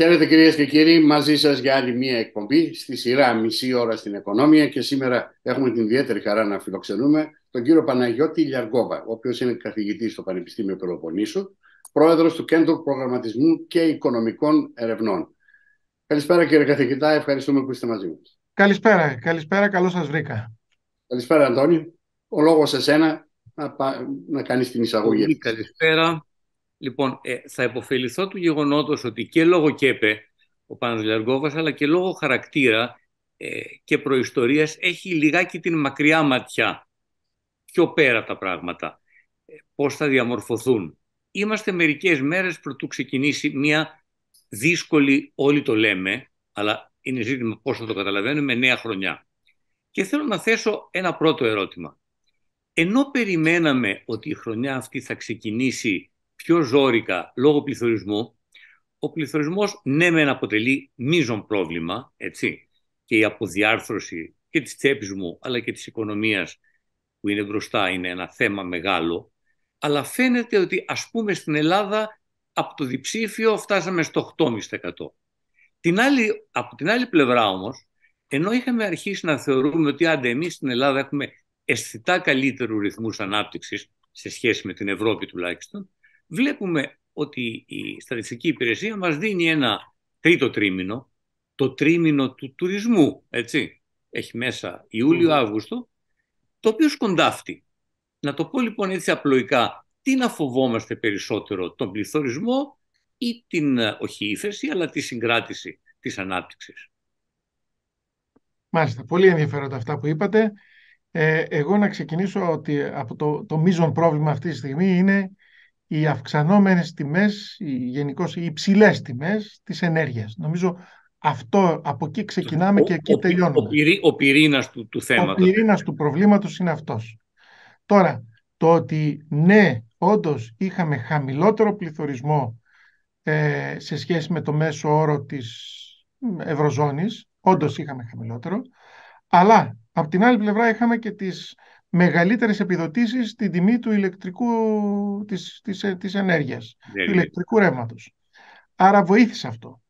Χαίρετε κυρίες και κύριοι, μαζί σας για άλλη μία εκπομπή στη σειρά μισή ώρα στην οικονομία και σήμερα έχουμε την ιδιαίτερη χαρά να φιλοξενούμε τον κύριο Παναγιώτη Λιαργόβα, ο οποίος είναι καθηγητής στο Πανεπιστήμιο Πελοποννήσου, πρόεδρος του Κέντρου Προγραμματισμού και Οικονομικών Ερευνών. Καλησπέρα κύριε καθηγητά, ευχαριστούμε που είστε μαζί μας. Καλησπέρα, καλησπέρα, καλώς σας βρήκα. Καλησπέρα Αντώνη, ο λόγος σε σένα να, να κάνεις την εισαγωγή. Καλησπέρα, Λοιπόν, ε, θα υποφεληθώ του γεγονότος ότι και λόγω ΚΕΠΕ, ο Πάνος αλλά και λόγω χαρακτήρα ε, και προϊστορίας έχει λιγάκι την μακριά ματιά. Πιο πέρα τα πράγματα. Ε, πώς θα διαμορφωθούν. Είμαστε μερικές μέρες προτού ξεκινήσει μια δύσκολη, όλοι το λέμε, αλλά είναι ζήτημα πόσο θα το καταλαβαίνουμε, νέα χρονιά. Και θέλω να θέσω ένα πρώτο ερώτημα. Ενώ περιμέναμε ότι η χρονιά αυτή θα ξεκινήσει πιο ζώρικα λόγω πληθωρισμού, ο πληθωρισμός ναι μεν αποτελεί μείζον πρόβλημα, έτσι, και η αποδιάρθρωση και της τσέπης μου, αλλά και της οικονομίας που είναι μπροστά είναι ένα θέμα μεγάλο, αλλά φαίνεται ότι ας πούμε στην Ελλάδα από το διψήφιο φτάσαμε στο 8,5%. Την άλλη, από την άλλη πλευρά όμως, ενώ είχαμε αρχίσει να θεωρούμε ότι άντε εμείς στην Ελλάδα έχουμε αισθητά καλύτερου ρυθμούς ανάπτυξης, σε σχέση με την Ευρώπη τουλάχιστον, βλέπουμε ότι η στατιστική υπηρεσία μας δίνει ένα τρίτο τρίμηνο, το τρίμηνο του τουρισμού, έτσι. Έχει μέσα Ιούλιο-Αύγουστο, το οποίο σκοντάφτει. Να το πω λοιπόν έτσι απλοϊκά, τι να φοβόμαστε περισσότερο, τον πληθωρισμό ή την, ε, όχι ύφεση, αλλά τη συγκράτηση της ανάπτυξης. Μάλιστα, πολύ ενδιαφέροντα αυτά που είπατε. Ε, εγώ να ξεκινήσω ότι ε, από το, το μείζον πρόβλημα αυτή τη στιγμή είναι οι αυξανόμενες τιμές, οι, γενικώς οι υψηλές τιμές της ενέργειας. Νομίζω αυτό από εκεί ξεκινάμε και εκεί ο, τελειώνουμε. Ο, ο πυρήνας του, του θέματος. Ο πυρήνας του προβλήματος είναι αυτός. Τώρα, το ότι ναι, όντως είχαμε χαμηλότερο πληθωρισμό ε, σε σχέση με το μέσο όρο της Ευρωζώνης, όντως είχαμε χαμηλότερο, αλλά από την άλλη πλευρά είχαμε και τις μεγαλύτερες επιδοτήσεις στην τιμή του ηλεκτρικού, της, της, ε, της ενέργειας, ναι, του ναι. ηλεκτρικού ρεύματος. Άρα βοήθησε αυτό.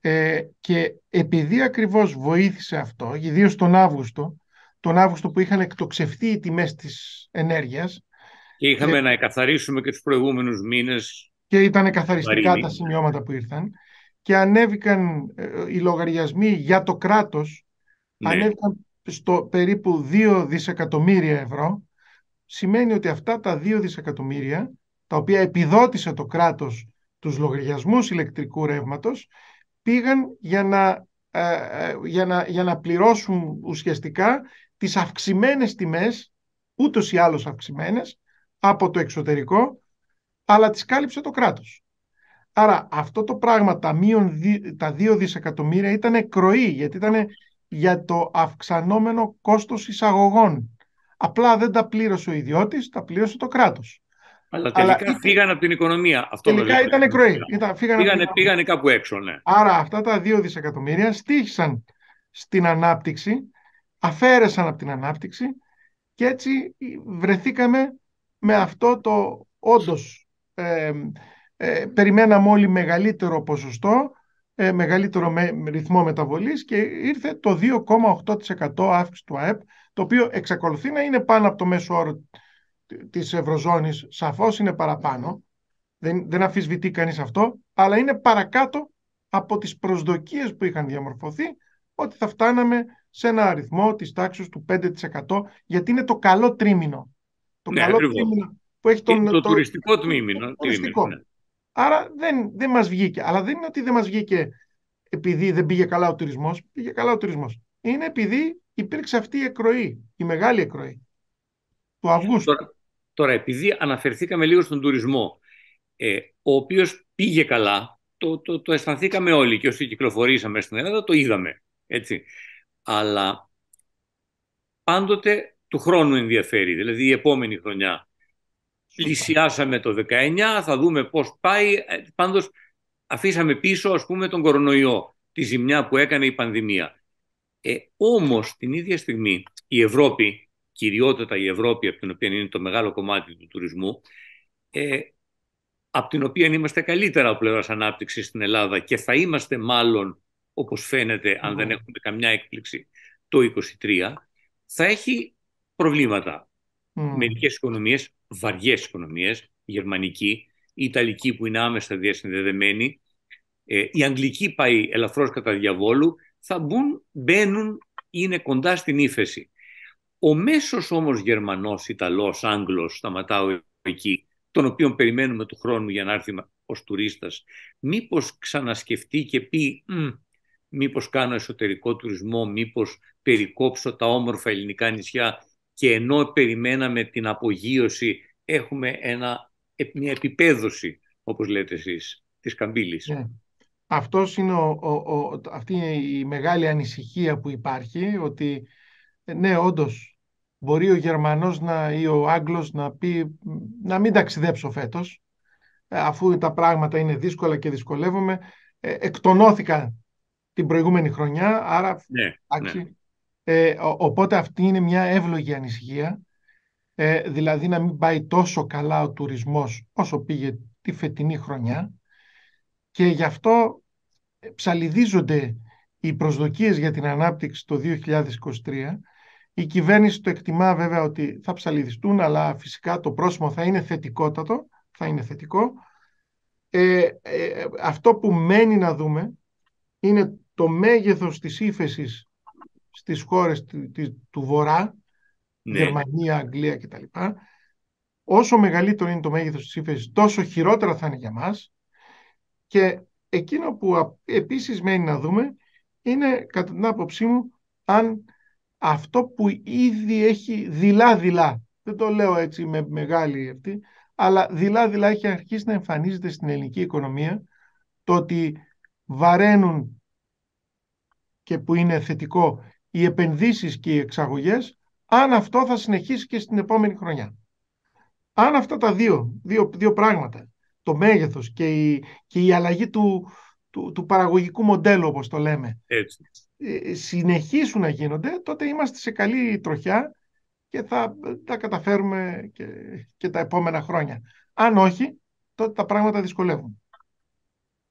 Ε, και επειδή ακριβώς βοήθησε αυτό, ιδίως τον Αύγουστο, τον Αύγουστο που είχαν εκτοξευτεί οι τιμές της ενέργειας. Και είχαμε ε, να εκαθαρίσουμε και τους προηγούμενους μήνες. Και ήταν καθαριστικά τα σημειώματα που ήρθαν. Και ανέβηκαν ε, οι λογαριασμοί για το κράτος, ναι. ανέβηκαν στο περίπου 2 δισεκατομμύρια ευρώ, σημαίνει ότι αυτά τα 2 δισεκατομμύρια, τα οποία επιδότησε το κράτος τους λογαριασμούς ηλεκτρικού ρεύματος, πήγαν για να, ε, ε, για να, για να πληρώσουν ουσιαστικά τις αυξημένες τιμές, ούτως ή άλλως αυξημένες, από το εξωτερικό, αλλά τις κάλυψε το κράτος. Άρα αυτό το πράγμα, τα, τα 2 δισεκατομμύρια ήταν κροή, γιατί ήταν για το αυξανόμενο κόστος εισαγωγών. Απλά δεν τα πλήρωσε ο ιδιώτης, τα πλήρωσε το κράτος. Αλλά τελικά Αλλά... από την οικονομία. Αυτό τελικά ήταν νεκροί. Ήταν, φύγανε, κάπου έξω, ναι. Άρα αυτά τα δύο δισεκατομμύρια στήχησαν στην ανάπτυξη, αφαίρεσαν από την ανάπτυξη και έτσι βρεθήκαμε με αυτό το όντως ε, ε περιμέναμε όλοι μεγαλύτερο ποσοστό ε, μεγαλύτερο ρυθμό μεταβολής και ήρθε το 2,8% αύξηση του ΑΕΠ, το οποίο εξακολουθεί να είναι πάνω από το μέσο όρο της Ευρωζώνης, σαφώς είναι παραπάνω, δεν, δεν αφισβητεί κανείς αυτό, αλλά είναι παρακάτω από τις προσδοκίες που είχαν διαμορφωθεί ότι θα φτάναμε σε ένα αριθμό της τάξης του 5% γιατί είναι το καλό τρίμηνο. Το ναι, καλό τρίμηνο που έχει τον, το, τουριστικό το, ναι. Άρα δεν, δεν μας βγήκε. Αλλά δεν είναι ότι δεν μας βγήκε επειδή δεν πήγε καλά ο τουρισμός. Πήγε καλά ο τουρισμός. Είναι επειδή υπήρξε αυτή η εκροή, η μεγάλη εκροή του Αυγούστου. Τώρα, επειδή αναφερθήκαμε λίγο στον τουρισμό, ε, ο οποίος πήγε καλά, το, το, το αισθανθήκαμε όλοι και όσοι κυκλοφορήσαμε στην Ελλάδα το είδαμε. Έτσι. Αλλά πάντοτε του χρόνου ενδιαφέρει, δηλαδή η επόμενη χρονιά. Πλησιάσαμε το 19, θα δούμε πώς πάει. Ε, πάντως αφήσαμε πίσω ας πούμε τον κορονοϊό, τη ζημιά που έκανε η πανδημία. Ε, όμως την ίδια στιγμή η Ευρώπη, κυριότητα η Ευρώπη από την οποία είναι το μεγάλο κομμάτι του τουρισμού, ε, από την οποία είμαστε καλύτερα ο πλευράς ανάπτυξης στην Ελλάδα και θα είμαστε μάλλον, όπως φαίνεται, αν δεν ναι. έχουμε καμιά έκπληξη, το 23, θα έχει προβλήματα mm. μερικές οικονομίες, βαριές οικονομίες, γερμανική, η ιταλική που είναι άμεσα διασυνδεδεμένη, ε, η αγγλική πάει ελαφρώς κατά διαβόλου, θα μπουν, μπαίνουν, είναι κοντά στην ύφεση. Ο μέσος όμως Γερμανός, Ιταλός, Άγγλος, σταματάω εκεί, τον οποίο περιμένουμε του χρόνου για να έρθει ως τουρίστας, μήπως ξανασκεφτεί και πει μήπως κάνω εσωτερικό τουρισμό, μήπως περικόψω τα όμορφα ελληνικά νησιά και ενώ περιμέναμε την απογείωση έχουμε ένα, μια επιπέδωση, όπως λέτε εσείς, της καμπύλης. Ναι. Αυτός είναι ο, αυτή είναι η μεγάλη ανησυχία που υπάρχει, ότι ναι, όντως, μπορεί ο Γερμανός να, ή ο Άγγλος να πει να μην ταξιδέψω φέτος, ε, αφού τα πράγματα είναι δύσκολα και δυσκολεύομαι. Ε, Εκτονώθηκα την προηγούμενη χρονιά, άρα ναι, ναι. Ε, οπότε αυτή είναι μια εύλογη ανησυχία, ε, δηλαδή να μην πάει τόσο καλά ο τουρισμός όσο πήγε τη φετινή χρονιά και γι' αυτό ψαλιδίζονται οι προσδοκίες για την ανάπτυξη το 2023. Η κυβέρνηση το εκτιμά βέβαια ότι θα ψαλιδιστούν, αλλά φυσικά το πρόσημο θα είναι θετικότατο, θα είναι θετικό. Ε, ε, αυτό που μένει να δούμε είναι το μέγεθος της ύφεσης στις χώρες του, Βορρά, ναι. Γερμανία, Αγγλία κτλ. Όσο μεγαλύτερο είναι το μέγεθος της ύφεσης, τόσο χειρότερα θα είναι για μας. Και εκείνο που επίσης μένει να δούμε είναι, κατά την άποψή μου, αν αυτό που ήδη έχει δειλά-δειλά, δεν το λέω έτσι με μεγάλη αυτή, αλλά δειλά-δειλά έχει αρχίσει να εμφανίζεται στην ελληνική οικονομία το ότι βαραίνουν και που είναι θετικό οι επενδύσεις και οι εξαγωγές, αν αυτό θα συνεχίσει και στην επόμενη χρονιά. Αν αυτά τα δύο, δύο, δύο πράγματα, το μέγεθος και η, και η αλλαγή του, του, του παραγωγικού μοντέλου, όπως το λέμε, Έτσι. Ε, συνεχίσουν να γίνονται, τότε είμαστε σε καλή τροχιά και θα τα καταφέρουμε και, και τα επόμενα χρόνια. Αν όχι, τότε τα πράγματα δυσκολεύουν.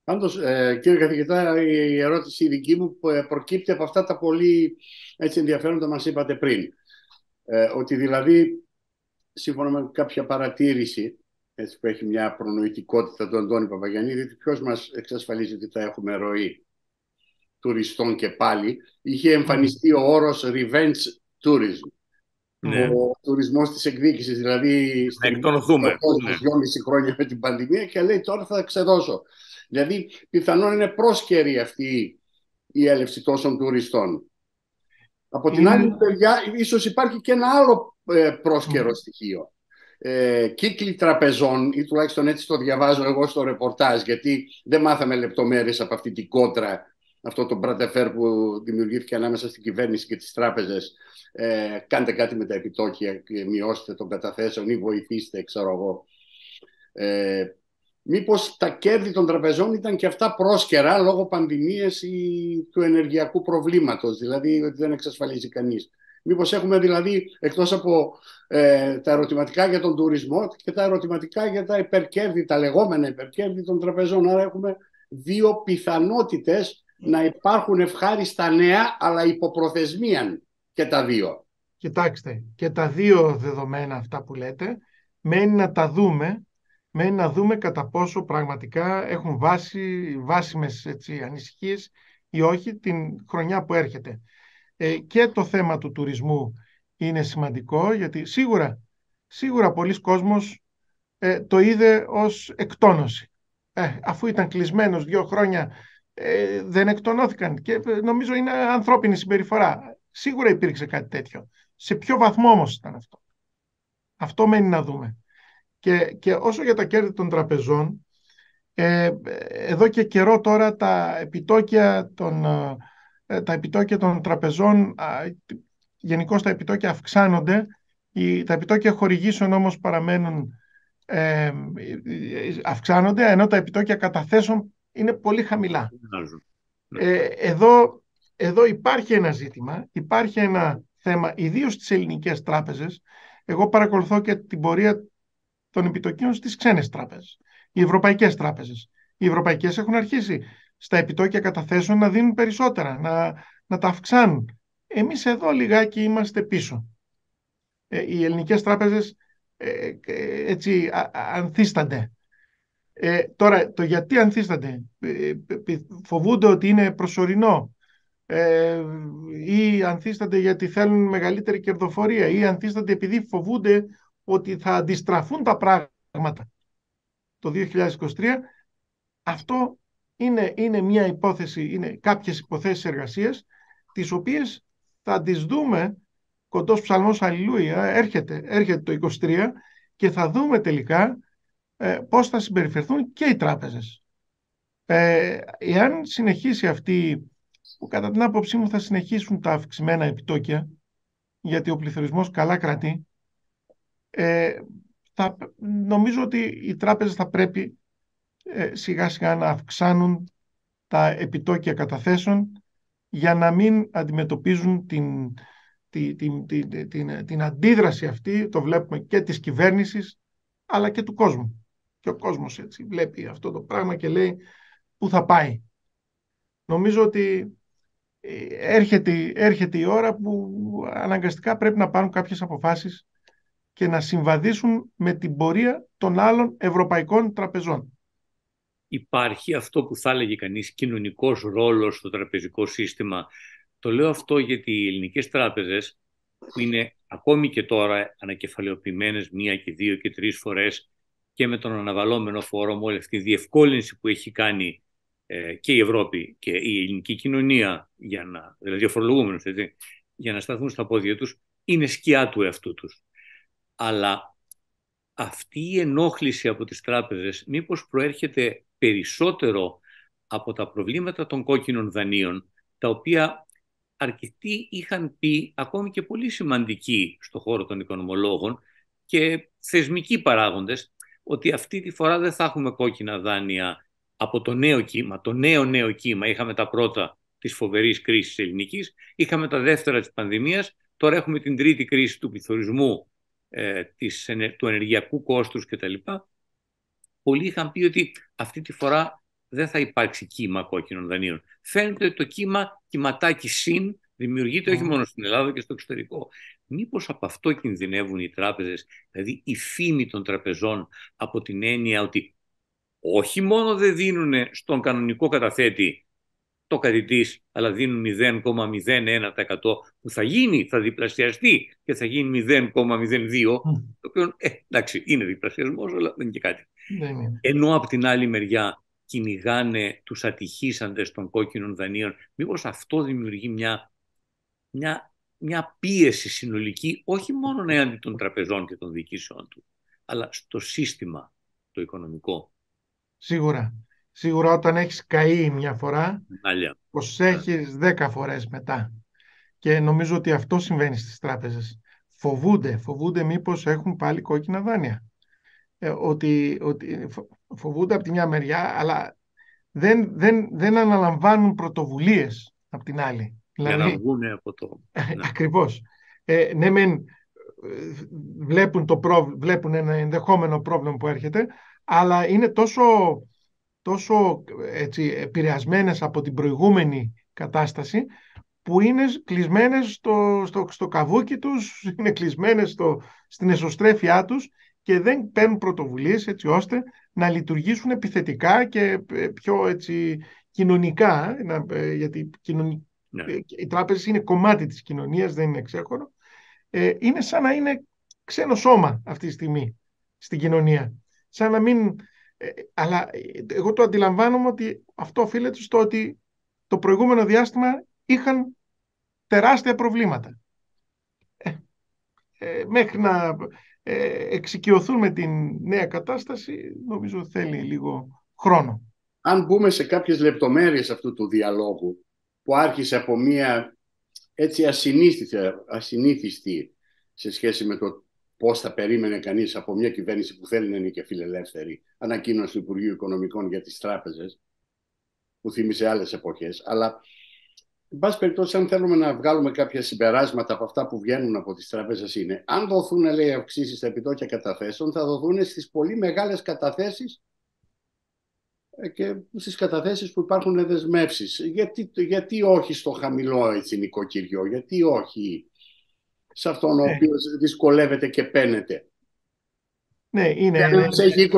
Πάντως, ε, κύριε καθηγητά, η ερώτηση δική μου ε, προκύπτει από αυτά τα πολύ έτσι, ενδιαφέροντα μας είπατε πριν. Ε, ότι δηλαδή, σύμφωνα με κάποια παρατήρηση, έτσι που έχει μια προνοητικότητα του Αντώνη Παπαγιανίδη, ποιος μας εξασφαλίζει ότι θα έχουμε ροή τουριστών και πάλι, είχε εμφανιστεί ο όρος revenge tourism. Ναι. Ο τουρισμός της εκδίκησης, δηλαδή... Να Ναι. Δυόμιση χρόνια με την πανδημία και λέει τώρα θα ξεδώσω Δηλαδή, πιθανόν είναι πρόσκαιρη αυτή η έλευση τόσων τουριστών. Από την άλλη μεριά, ίσως υπάρχει και ένα άλλο ε, πρόσκαιρο στοιχείο. Ε, κύκλοι τραπεζών, ή τουλάχιστον έτσι το διαβάζω εγώ στο ρεπορτάζ, γιατί δεν μάθαμε λεπτομέρειες από αυτή την κόντρα, αυτό το πρατεφέρ που δημιουργήθηκε ανάμεσα στην κυβέρνηση και τις τράπεζες. Ε, κάντε κάτι με τα επιτόκια και μειώστε των καταθέσεων ή βοηθήστε, ξέρω εγώ. Ε, μήπως τα κέρδη των τραπεζών ήταν και αυτά πρόσκαιρα λόγω πανδημίας ή του ενεργειακού προβλήματος, δηλαδή ότι δεν εξασφαλίζει κανείς. Μήπως έχουμε δηλαδή, εκτός από ε, τα ερωτηματικά για τον τουρισμό και τα ερωτηματικά για τα υπερκέρδη, τα λεγόμενα υπερκέρδη των τραπεζών. Άρα έχουμε δύο πιθανότητες να υπάρχουν ευχάριστα νέα, αλλά υποπροθεσμίαν και τα δύο. Κοιτάξτε, και τα δύο δεδομένα αυτά που λέτε, μένει να τα δούμε μένει να δούμε κατά πόσο πραγματικά έχουν βάση, βάσιμες έτσι, ανησυχίες ή όχι την χρονιά που έρχεται. Ε, και το θέμα του τουρισμού είναι σημαντικό γιατί σίγουρα, σίγουρα πολλοί κόσμος ε, το είδε ως εκτόνωση. Ε, αφού ήταν κλεισμένος δύο χρόνια ε, δεν εκτονώθηκαν και ε, νομίζω είναι ανθρώπινη συμπεριφορά. Σίγουρα υπήρξε κάτι τέτοιο. Σε ποιο βαθμό όμως ήταν αυτό. Αυτό μένει να δούμε. Και, όσο για τα κέρδη των τραπεζών, ε, εδώ και καιρό τώρα τα επιτόκια των, ε, τα επιτόκια των τραπεζών, γενικώς τα επιτόκια αυξάνονται, οι, τα επιτόκια χορηγήσεων όμως παραμένουν ε, αυξάνονται, ενώ τα επιτόκια καταθέσεων είναι πολύ χαμηλά. Ναι. Ε, εδώ, εδώ υπάρχει ένα ζήτημα, υπάρχει ένα θέμα, ιδίως στις ελληνικές τράπεζες. Εγώ παρακολουθώ και την πορεία των επιτοκίων στις ξένες τράπεζες, οι ευρωπαϊκές τράπεζες. Οι ευρωπαϊκές έχουν αρχίσει στα επιτόκια καταθέσεων να δίνουν περισσότερα, να, να τα αυξάνουν. Εμείς εδώ λιγάκι είμαστε πίσω. Ε, οι ελληνικές τράπεζες ε, ε, έτσι α, ανθίστανται. Ε, τώρα, το γιατί ανθίστανται. Φοβούνται ότι είναι προσωρινό ε, ή ανθίστανται γιατί θέλουν μεγαλύτερη κερδοφορία ή ανθίστανται επειδή φοβούνται ότι θα αντιστραφούν τα πράγματα το 2023. Αυτό είναι, είναι μια υπόθεση, είναι κάποιες υποθέσεις εργασίας, τις οποίες θα τις δούμε, κοντός ψαλμός Αλληλούια, έρχεται, έρχεται το 2023 και θα δούμε τελικά ε, πώς θα συμπεριφερθούν και οι τράπεζες. Ε, εάν συνεχίσει αυτή, που κατά την άποψή μου θα συνεχίσουν τα αυξημένα επιτόκια, γιατί ο πληθωρισμός καλά κρατεί, ε, θα, νομίζω ότι οι τράπεζες θα πρέπει ε, σιγά σιγά να αυξάνουν τα επιτόκια καταθέσεων για να μην αντιμετωπίζουν την, την, την, την, την αντίδραση αυτή, το βλέπουμε και της κυβέρνησης αλλά και του κόσμου. Και ο κόσμος έτσι βλέπει αυτό το πράγμα και λέει πού θα πάει. Νομίζω ότι ε, έρχεται, έρχεται η ώρα που αναγκαστικά πρέπει να πάρουν κάποιες αποφάσεις και να συμβαδίσουν με την πορεία των άλλων ευρωπαϊκών τραπεζών. Υπάρχει αυτό που θα έλεγε κανείς κοινωνικός ρόλος στο τραπεζικό σύστημα. Το λέω αυτό γιατί οι ελληνικές τράπεζες που είναι ακόμη και τώρα ανακεφαλαιοποιημένες μία και δύο και τρεις φορές και με τον αναβαλόμενο φόρο με όλη αυτή τη διευκόλυνση που έχει κάνει ε, και η Ευρώπη και η ελληνική κοινωνία, για να, δηλαδή ο έτσι, για να σταθούν στα πόδια τους, είναι σκιά του εαυτού τους. Αλλά αυτή η ενόχληση από τις τράπεζες μήπως προέρχεται περισσότερο από τα προβλήματα των κόκκινων δανείων, τα οποία αρκετοί είχαν πει ακόμη και πολύ σημαντικοί στο χώρο των οικονομολόγων και θεσμικοί παράγοντες, ότι αυτή τη φορά δεν θα έχουμε κόκκινα δάνεια από το νέο κύμα, το νέο νέο κύμα. Είχαμε τα πρώτα της φοβερής κρίσης ελληνικής, είχαμε τα δεύτερα της πανδημίας, τώρα έχουμε την τρίτη κρίση του πληθωρισμού ε, της, του ενεργειακού κόστους κτλ. Πολλοί είχαν πει ότι αυτή τη φορά δεν θα υπάρξει κύμα κόκκινων δανείων. Φαίνεται ότι το κύμα κυματάκι συν δημιουργείται όχι μόνο στην Ελλάδα και στο εξωτερικό. Μήπως από αυτό κινδυνεύουν οι τράπεζες, δηλαδή η φήμη των τραπεζών από την έννοια ότι όχι μόνο δεν δίνουν στον κανονικό καταθέτη το αλλά δίνουν 0,01% που θα γίνει, θα διπλασιαστεί και θα γίνει 0,02, mm. το οποίο ε, εντάξει είναι διπλασιασμός, αλλά δεν είναι και κάτι. Mm. Ενώ από την άλλη μεριά κυνηγάνε τους ατυχήσαντες των κόκκινων δανείων, μήπως αυτό δημιουργεί μια, μια, μια πίεση συνολική, όχι μόνο έναντι των τραπεζών και των διοικήσεων του, αλλά στο σύστημα το οικονομικό. Σίγουρα. Σίγουρα όταν έχεις καεί μια φορά, πως έχεις δέκα φορές μετά. Και νομίζω ότι αυτό συμβαίνει στις τράπεζες. Φοβούνται, φοβούνται μήπως έχουν πάλι κόκκινα δάνεια. Ε, ότι, ότι φοβούνται από τη μια μεριά, αλλά δεν, δεν, δεν αναλαμβάνουν πρωτοβουλίες από την άλλη. Για δηλαδή, να βγουν από το... Ε, Ακριβώ. Ακριβώς. Ε, ναι, μεν βλέπουν, βλέπουν ένα ενδεχόμενο πρόβλημα που έρχεται, αλλά είναι τόσο τόσο έτσι, επηρεασμένες από την προηγούμενη κατάσταση που είναι κλεισμένες στο, στο, στο καβούκι τους, είναι κλεισμένες στο, στην εσωστρέφειά τους και δεν παίρνουν πρωτοβουλίες έτσι ώστε να λειτουργήσουν επιθετικά και ε, πιο έτσι, κοινωνικά, ε, ε, γιατί η ναι. οι τράπεζες είναι κομμάτι της κοινωνίας, δεν είναι Ε, είναι σαν να είναι ξένο σώμα αυτή τη στιγμή στην κοινωνία. Σαν να μην ε, αλλά ε, εγώ το αντιλαμβάνομαι ότι αυτό οφείλεται στο ότι το προηγούμενο διάστημα είχαν τεράστια προβλήματα. Ε, ε μέχρι να ε, με την νέα κατάσταση, νομίζω θέλει λίγο χρόνο. Αν μπούμε σε κάποιες λεπτομέρειες αυτού του διαλόγου, που άρχισε από μία έτσι ασυνήθιστη, ασυνήθιστη σε σχέση με το Πώς θα περίμενε κανείς από μια κυβέρνηση που θέλει να είναι και φιλελεύθερη, ανακοίνωση του Υπουργείου Οικονομικών για τις τράπεζες, που θύμισε άλλες εποχές. Αλλά, εν πάση περιπτώσει, αν θέλουμε να βγάλουμε κάποια συμπεράσματα από αυτά που βγαίνουν από τις τράπεζες, είναι αν δοθούν, λέει, αυξήσεις στα επιτόκια καταθέσεων, θα δοθούν στις πολύ μεγάλες καταθέσεις ε, και στις καταθέσεις που υπάρχουν δεσμεύσεις. Γιατί, γιατί όχι στο χαμηλό έτσι, νοικοκυριό, γιατί όχι σε αυτόν ο ναι. οποίος δυσκολεύεται και παίρνεται. Ναι, είναι. Ναι. έχει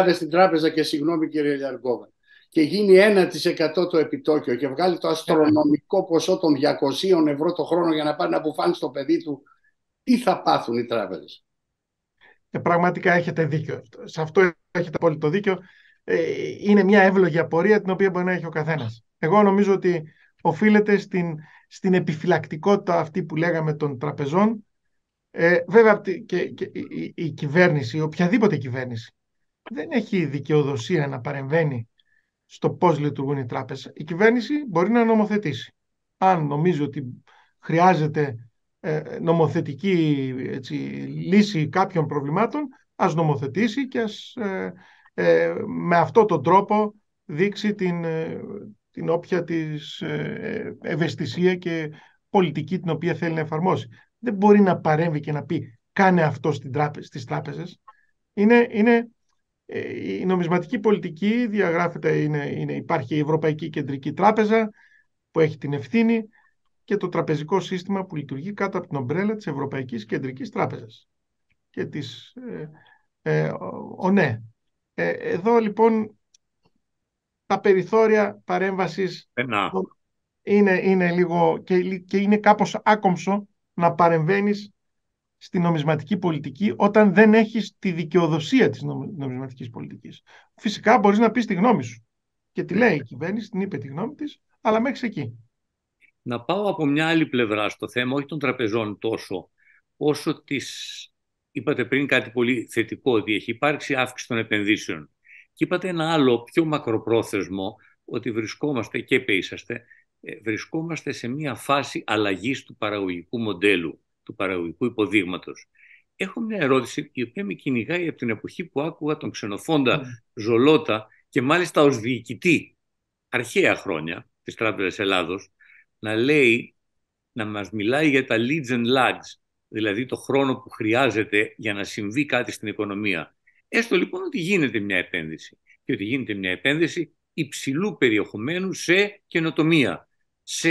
20.000 στην τράπεζα και συγγνώμη κύριε Λιαργκόβα και γίνει 1% το επιτόκιο και βγάλει το αστρονομικό ποσό των 200 ευρώ το χρόνο για να πάρει να αποφάνει στο παιδί του, τι θα πάθουν οι τράπεζες. Ε, πραγματικά έχετε δίκιο. Σε αυτό έχετε απόλυτο δίκιο. Ε, είναι μια εύλογη απορία την οποία μπορεί να έχει ο καθένας. Εγώ νομίζω ότι οφείλεται στην, στην επιφυλακτικότητα αυτή που λέγαμε των τραπεζών. Ε, βέβαια και, και η, η κυβέρνηση, οποιαδήποτε κυβέρνηση, δεν έχει δικαιοδοσία να παρεμβαίνει στο πώς λειτουργούν οι τράπεζες. Η κυβέρνηση μπορεί να νομοθετήσει. Αν νομίζει ότι χρειάζεται ε, νομοθετική έτσι, λύση κάποιων προβλημάτων, ας νομοθετήσει και ας ε, ε με αυτό τον τρόπο δείξει την, ε, την όποια της ε, ε, ευαισθησία και πολιτική την οποία θέλει να εφαρμόσει. Δεν μπορεί να παρέμβει και να πει κάνε αυτό στις τράπεζες. Είναι, είναι, ε, η νομισματική πολιτική διαγράφεται, είναι, είναι, υπάρχει η Ευρωπαϊκή Κεντρική Τράπεζα που έχει την ευθύνη και το τραπεζικό σύστημα που λειτουργεί κάτω από την ομπρέλα της Ευρωπαϊκής Κεντρικής Τράπεζας και της ε, ΟΝΕ. Ναι. Ε, εδώ λοιπόν τα περιθώρια παρέμβασης είναι, είναι λίγο και, και είναι κάπως άκομψο να παρεμβαίνεις στη νομισματική πολιτική όταν δεν έχεις τη δικαιοδοσία της νομισματικής πολιτικής. Φυσικά μπορείς να πεις τη γνώμη σου. Και τη λέει η κυβέρνηση, την είπε τη γνώμη της, αλλά μέχρι εκεί. Να πάω από μια άλλη πλευρά στο θέμα, όχι των τραπεζών τόσο, όσο τις... Είπατε πριν κάτι πολύ θετικό, ότι έχει υπάρξει αύξηση των επενδύσεων. Και είπατε ένα άλλο πιο μακροπρόθεσμο, ότι βρισκόμαστε και πείσαστε, ε, βρισκόμαστε σε μια φάση αλλαγής του παραγωγικού μοντέλου, του παραγωγικού υποδείγματος. Έχω μια ερώτηση η οποία με κυνηγάει από την εποχή που άκουγα τον ξενοφόντα mm. Ζολότα και μάλιστα ως διοικητή αρχαία χρόνια της Τράπεζας Ελλάδος να λέει, να μας μιλάει για τα leads and lags, δηλαδή το χρόνο που χρειάζεται για να συμβεί κάτι στην οικονομία. Έστω λοιπόν ότι γίνεται μια επένδυση και ότι γίνεται μια επένδυση υψηλού περιεχομένου σε καινοτομία, σε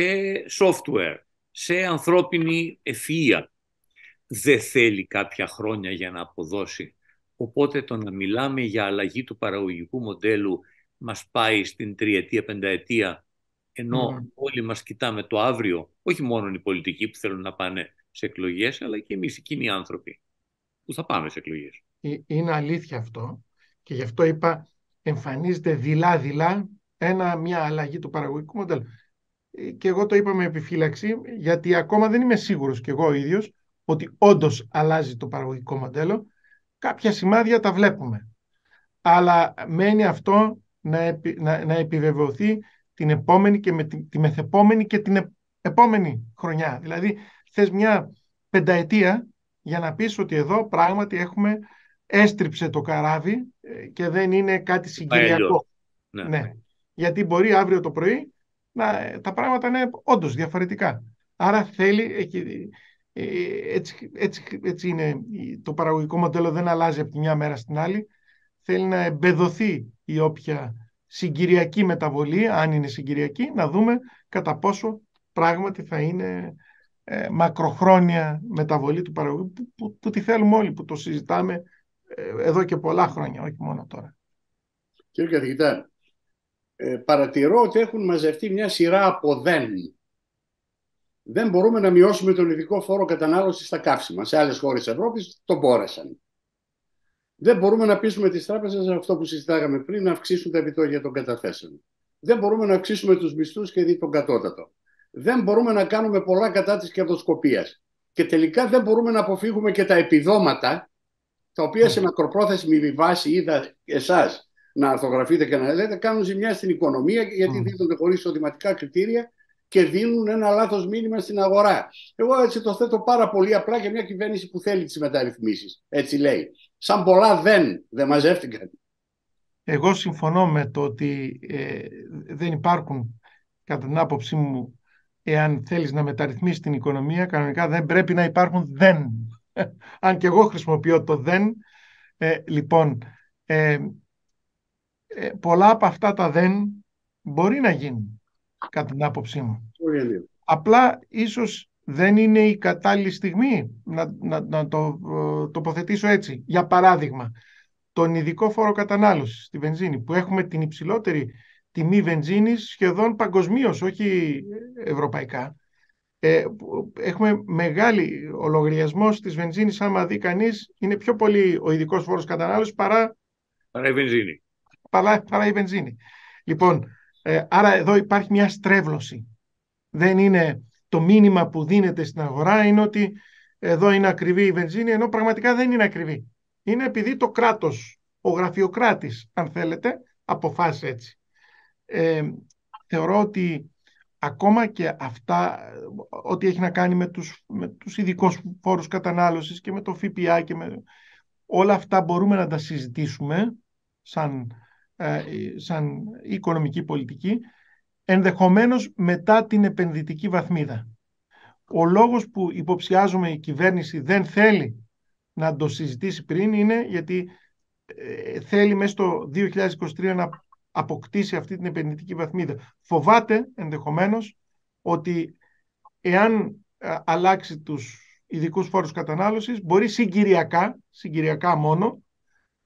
software, σε ανθρώπινη ευφυΐα. Δεν θέλει κάποια χρόνια για να αποδώσει. Οπότε το να μιλάμε για αλλαγή του παραγωγικού μοντέλου μας πάει στην τριετία-πενταετία, ενώ όλοι μας κοιτάμε το αύριο, όχι μόνο οι πολιτικοί που θέλουν να πάνε σε εκλογές, αλλά και εμείς εκείνοι οι άνθρωποι που θα πάμε σε εκλογές. Ε, είναι αλήθεια αυτό και γι' αυτό είπα εμφανίζεται δειλά-δειλά ένα, μια αλλαγή του παραγωγικού μοντέλου. Ε, και εγώ το είπα με επιφύλαξη γιατί ακόμα δεν είμαι σίγουρος κι εγώ ίδιος ότι όντως αλλάζει το παραγωγικό μοντέλο. Κάποια σημάδια τα βλέπουμε. Αλλά μένει αυτό να, να, να επιβεβαιωθεί την επόμενη και με τη, τη μεθεπόμενη και την επόμενη χρονιά. Δηλαδή θες μια πενταετία για να πεις ότι εδώ πράγματι έχουμε έστριψε το καράβι ε, και δεν είναι κάτι συγκυριακό. Ναι, ναι. ναι. Γιατί μπορεί αύριο το πρωί να, τα πράγματα είναι όντως διαφορετικά. Άρα θέλει, ε, έτσι, έτσι, έτσι είναι, το παραγωγικό μοντέλο δεν αλλάζει από τη μια μέρα στην άλλη. Θέλει να εμπεδοθεί η όποια συγκυριακή μεταβολή, αν είναι συγκυριακή, να δούμε κατά πόσο πράγματι θα είναι ε, μακροχρόνια μεταβολή του παραγωγού που, που, τη θέλουμε όλοι, που το συζητάμε ε, εδώ και πολλά χρόνια, όχι μόνο τώρα. Κύριε καθηγητά, ε, παρατηρώ ότι έχουν μαζευτεί μια σειρά από δεν. Δεν μπορούμε να μειώσουμε τον ειδικό φόρο κατανάλωσης στα καύσιμα. Σε άλλες χώρες τη Ευρώπη το μπόρεσαν. Δεν μπορούμε να πείσουμε τις τράπεζες αυτό που συζητάγαμε πριν να αυξήσουν τα επιτόκια των καταθέσεων. Δεν μπορούμε να αυξήσουμε τους μισθούς και δεί τον κατώτατο. Δεν μπορούμε να κάνουμε πολλά κατά της κερδοσκοπίας. Και τελικά δεν μπορούμε να αποφύγουμε και τα επιδόματα τα οποία σε ναι. μακροπρόθεσμη βάση είδα εσάς να αρθογραφείτε και να λέτε, κάνουν ζημιά στην οικονομία γιατί ναι. δίδονται χωρίς οδηματικά κριτήρια και δίνουν ένα λάθος μήνυμα στην αγορά. Εγώ έτσι το θέτω πάρα πολύ απλά για μια κυβέρνηση που θέλει τις μεταρρυθμίσεις, Έτσι λέει. Σαν πολλά δεν, δεν μαζεύτηκαν. Εγώ συμφωνώ με το ότι ε, δεν υπάρχουν, κατά την άποψή μου, εάν θέλεις να μεταρρυθμίσεις την οικονομία, κανονικά δεν πρέπει να υπάρχουν δεν. αν και εγώ χρησιμοποιώ το δεν, ε, λοιπόν, ε, ε, πολλά από αυτά τα δεν μπορεί να γίνουν, κατά την άποψή μου. Απλά ίσως δεν είναι η κατάλληλη στιγμή να, να, να το ε, τοποθετήσω έτσι. Για παράδειγμα, τον ειδικό φόρο κατανάλωσης στη βενζίνη, που έχουμε την υψηλότερη τιμή βενζίνης σχεδόν παγκοσμίως, όχι ευρωπαϊκά. Ε, έχουμε μεγάλη ο λογαριασμός της βενζίνης. Άμα δει κανείς, είναι πιο πολύ ο ειδικός φόρος κατανάλωσης παρά, παρά η βενζίνη. Παρά, παρά η βενζίνη. Λοιπόν, ε, άρα εδώ υπάρχει μια στρέβλωση. Δεν είναι το μήνυμα που δίνεται στην αγορά είναι ότι εδώ είναι ακριβή η βενζίνη, ενώ πραγματικά δεν είναι ακριβή. Είναι επειδή το κράτος, ο γραφειοκράτης, αν θέλετε, αποφάσισε έτσι. Ε, θεωρώ ότι ακόμα και αυτά, ό,τι έχει να κάνει με τους, με τους ειδικούς φόρους κατανάλωσης και με το ΦΠΑ και με... Όλα αυτά μπορούμε να τα συζητήσουμε σαν, ε, σαν οικονομική πολιτική, ενδεχομένως μετά την επενδυτική βαθμίδα. Ο λόγος που υποψιάζουμε η κυβέρνηση δεν θέλει να το συζητήσει πριν είναι γιατί ε, θέλει μέσα στο 2023 να αποκτήσει αυτή την επενδυτική βαθμίδα. Φοβάται ενδεχομένως ότι εάν ε, αλλάξει τους ειδικούς φόρους κατανάλωσης μπορεί συγκυριακά, συγκυριακά μόνο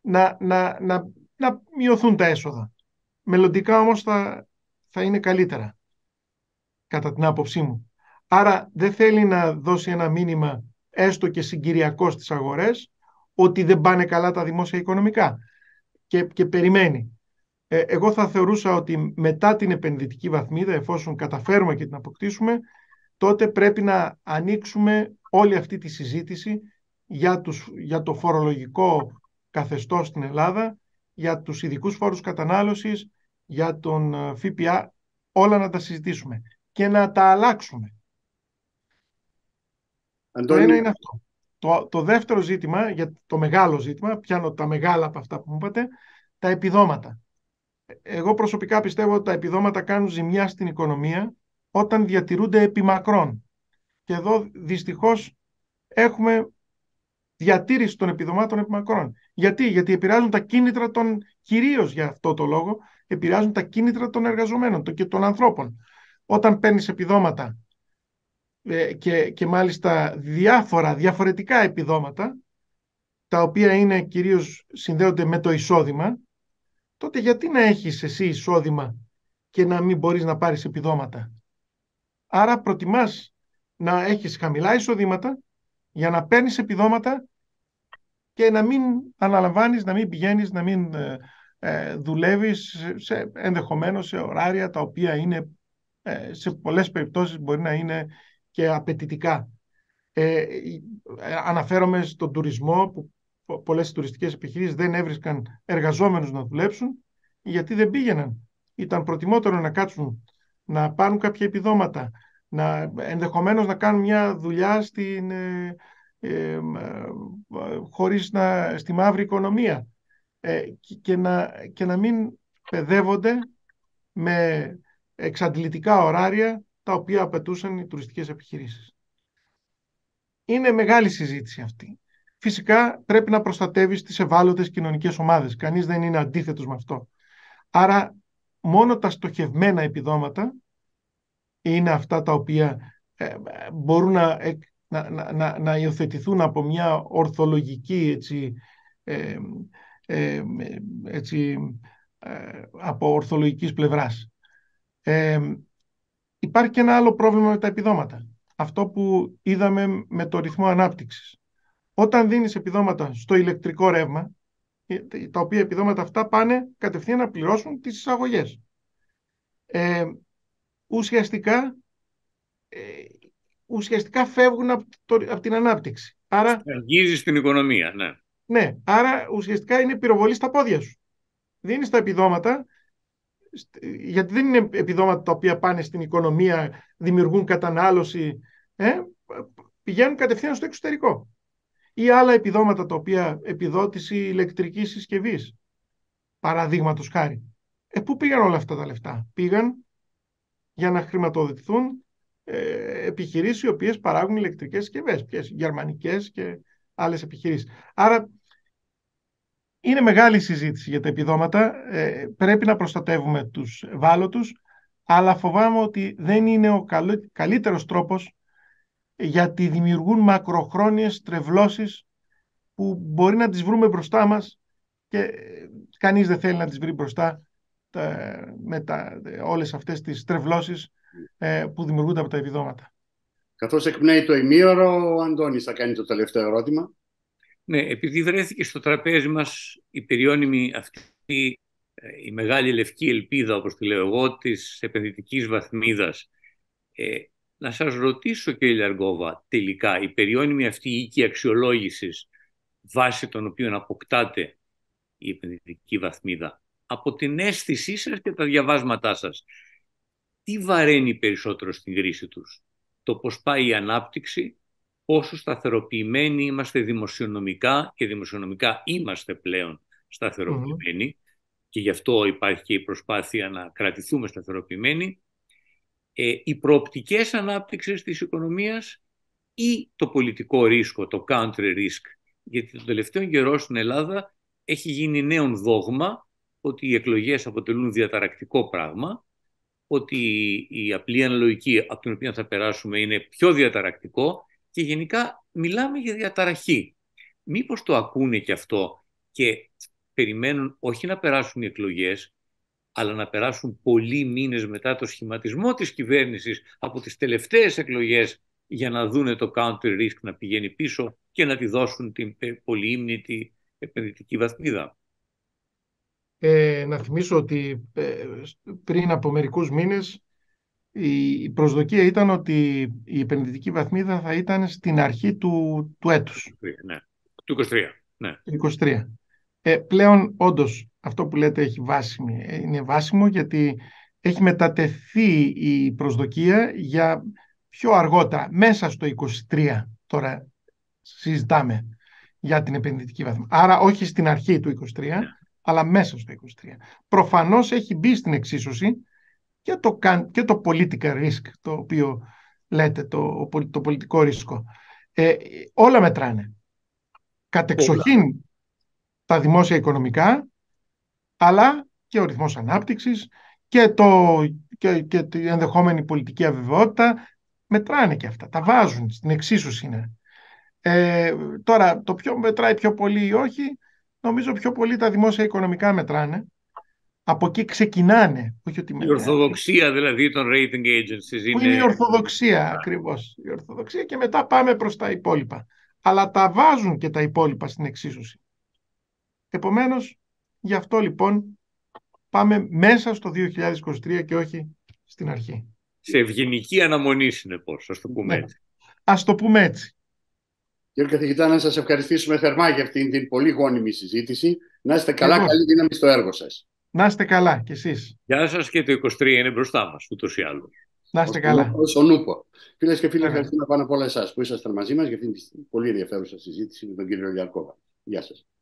να, να, να, να μειωθούν τα έσοδα. Μελλοντικά όμως θα, θα είναι καλύτερα κατά την άποψή μου. Άρα δεν θέλει να δώσει ένα μήνυμα έστω και συγκυριακό στις αγορές ότι δεν πάνε καλά τα δημόσια οικονομικά και, και περιμένει. Ε, εγώ θα θεωρούσα ότι μετά την επενδυτική βαθμίδα, εφόσον καταφέρουμε και την αποκτήσουμε, τότε πρέπει να ανοίξουμε όλη αυτή τη συζήτηση για, τους, για το φορολογικό καθεστώς στην Ελλάδα, για τους ειδικούς φόρους κατανάλωσης, για τον ε, ΦΠΑ, όλα να τα συζητήσουμε και να τα αλλάξουμε. Αντώνη... Το ένα είναι αυτό. Το, δεύτερο ζήτημα, για το μεγάλο ζήτημα, πιάνω τα μεγάλα από αυτά που μου είπατε, τα επιδόματα εγώ προσωπικά πιστεύω ότι τα επιδόματα κάνουν ζημιά στην οικονομία όταν διατηρούνται επιμακρών. Και εδώ δυστυχώς έχουμε διατήρηση των επιδομάτων επιμακρών. Γιατί, γιατί επηρεάζουν τα κίνητρα των, κυρίως για αυτό το λόγο, επηρεάζουν τα κίνητρα των εργαζομένων και των ανθρώπων. Όταν παίρνεις επιδόματα ε, και, και μάλιστα διάφορα, διαφορετικά επιδόματα, τα οποία είναι κυρίως συνδέονται με το εισόδημα, τότε γιατί να έχεις εσύ εισόδημα και να μην μπορείς να πάρεις επιδόματα. Άρα προτιμάς να έχεις χαμηλά εισοδήματα για να παίρνεις επιδόματα και να μην αναλαμβάνεις, να μην πηγαίνεις, να μην ε, ε δουλεύεις σε, ενδεχομένως σε ωράρια τα οποία είναι ε, σε πολλές περιπτώσεις μπορεί να είναι και απαιτητικά. Ε, ε αναφέρομαι στον τουρισμό που πολλές τουριστικές επιχειρήσεις δεν έβρισκαν εργαζόμενους να δουλέψουν γιατί δεν πήγαιναν. Ήταν προτιμότερο να κάτσουν, να πάρουν κάποια επιδόματα, να, ενδεχομένως να κάνουν μια δουλειά στην, ε, ε, ε, χωρίς να, στη μαύρη οικονομία και, να, και να μην παιδεύονται με εξαντλητικά ωράρια τα οποία απαιτούσαν οι τουριστικές επιχειρήσεις. Είναι μεγάλη συζήτηση αυτή. Φυσικά πρέπει να προστατεύεις τις ευάλωτες κοινωνικές ομάδες. Κανείς δεν είναι αντίθετος με αυτό. Άρα μόνο τα στοχευμένα επιδόματα είναι αυτά τα οποία ε, μπορούν ε, να, να, υιοθετηθούν από μια ορθολογική έτσι, ε, ε από ορθολογικής πλευράς. υπάρχει και ένα άλλο πρόβλημα με τα επιδόματα. Αυτό που είδαμε με το ρυθμό ανάπτυξης. Όταν δίνεις επιδόματα στο ηλεκτρικό ρεύμα, ε, τα οποία επιδόματα αυτά πάνε κατευθείαν να πληρώσουν τις εισαγωγές. Ε, ουσιαστικά, ε, ουσιαστικά φεύγουν από, την ανάπτυξη. Άρα, Αγγίζεις την οικονομία, ναι. Ναι, άρα ουσιαστικά είναι πυροβολή στα πόδια σου. Δίνεις τα επιδόματα, γιατί δεν είναι επιδόματα τα οποία πάνε στην οικονομία, δημιουργούν κατανάλωση, ε, πηγαίνουν κατευθείαν στο εξωτερικό ή άλλα επιδόματα τα οποία επιδότηση ηλεκτρικής συσκευής, παραδείγματος χάρη. Ε, πού πήγαν όλα αυτά τα λεφτά. Πήγαν για να χρηματοδοτηθούν ε, επιχειρήσεις οι οποίες παράγουν ηλεκτρικές συσκευές, ποιες γερμανικές και άλλες επιχειρήσεις. Άρα είναι μεγάλη συζήτηση για τα επιδόματα. Ε, πρέπει να προστατεύουμε τους βάλωτους, αλλά φοβάμαι ότι δεν είναι ο καλύτερος τρόπος γιατί δημιουργούν μακροχρόνιες τρευλώσεις που μπορεί να τις βρούμε μπροστά μας και ε, κανείς δεν θέλει να τις βρει μπροστά τα, με τα, ε, όλες αυτές τις τρευλώσεις ε, που δημιουργούνται από τα επιδόματα. Καθώς εκπνέει το ημίωρο, ο Αντώνης θα κάνει το τελευταίο ερώτημα. Ναι, επειδή βρέθηκε στο τραπέζι μας η περιόνιμη αυτή η μεγάλη λευκή ελπίδα, όπως τη λέω εγώ, της επενδυτικής βαθμίδας, να σας ρωτήσω κύριε Λαργόβα τελικά η περιόνιμη αυτή οίκη αξιολόγησης βάσει των οποίων αποκτάτε η επενδυτική βαθμίδα από την αίσθησή σας και τα διαβάσματά σας τι βαραίνει περισσότερο στην κρίση τους το πώς πάει η ανάπτυξη πόσο σταθεροποιημένοι είμαστε δημοσιονομικά και δημοσιονομικά είμαστε πλέον σταθεροποιημένοι και γι' αυτό υπάρχει και η προσπάθεια να κρατηθούμε σταθεροποιημένοι ε, οι προοπτικές ανάπτυξης της οικονομίας ή το πολιτικό ρίσκο, το country risk. Γιατί το τελευταίο καιρό στην Ελλάδα έχει γίνει νέον δόγμα ότι οι εκλογές αποτελούν διαταρακτικό πράγμα, ότι η απλή αναλογική από την οποία θα περάσουμε είναι πιο διαταρακτικό και γενικά μιλάμε για διαταραχή. Μήπως το ακούνε και αυτό και περιμένουν όχι να περάσουν οι εκλογές, αλλά να περάσουν πολλοί μήνες μετά το σχηματισμό της κυβέρνησης από τις τελευταίες εκλογές για να δούνε το counter risk να πηγαίνει πίσω και να τη δώσουν την πολυήμνητη επενδυτική βαθμίδα. Ε, να θυμίσω ότι ε, πριν από μερικούς μήνες η προσδοκία ήταν ότι η επενδυτική βαθμίδα θα ήταν στην αρχή του, του έτους. Ναι. Του 23. Ναι. 23. Ε, πλέον όντως αυτό που λέτε έχει βάσιμη. Ε, είναι βάσιμο γιατί έχει μετατεθεί η προσδοκία για πιο αργότερα, μέσα στο 23 τώρα συζητάμε για την επενδυτική βαθμό. Άρα όχι στην αρχή του 23, ναι. αλλά μέσα στο 23. Προφανώς έχει μπει στην εξίσωση και το, και το political risk, το οποίο λέτε, το, το πολιτικό ρίσκο. Ε, όλα μετράνε. Κατεξοχήν τα δημόσια οικονομικά, αλλά και ο ρυθμός ανάπτυξης και, το, και, και η ενδεχόμενη πολιτική αβεβαιότητα μετράνε και αυτά, τα βάζουν, στην εξίσωση Ε, τώρα, το ποιο μετράει πιο πολύ ή όχι, νομίζω πιο πολύ τα δημόσια οικονομικά μετράνε. Από εκεί ξεκινάνε. Όχι ότι η ορθοδοξία δηλαδή των rating agencies είναι... είναι η ορθοδοξία ακριβώς. Η ορθοδοξία και μετά πάμε προς τα υπόλοιπα. Αλλά τα βάζουν και τα υπόλοιπα στην εξίσωση. Επομένως, γι' αυτό λοιπόν πάμε μέσα στο 2023 και όχι στην αρχή. Σε ευγενική αναμονή συνεπώς, ας το πούμε ναι. έτσι. Ας το πούμε έτσι. Κύριε Καθηγητά, να σας ευχαριστήσουμε θερμά για αυτήν την πολύ γόνιμη συζήτηση. Να είστε καλά, Εγώ. Λοιπόν. καλή δύναμη στο έργο σας. Να είστε καλά κι εσείς. Γεια σας και το 23 είναι μπροστά μας, ούτως ή άλλως. Να είστε καλά. ο Νούπο. Φίλες και φίλοι, ευχαριστούμε πάνω από όλα εσάς που ήσασταν μαζί μας για αυτήν την πολύ ενδιαφέρουσα συζήτηση με τον κύριο Λιακόβα. Γεια σας.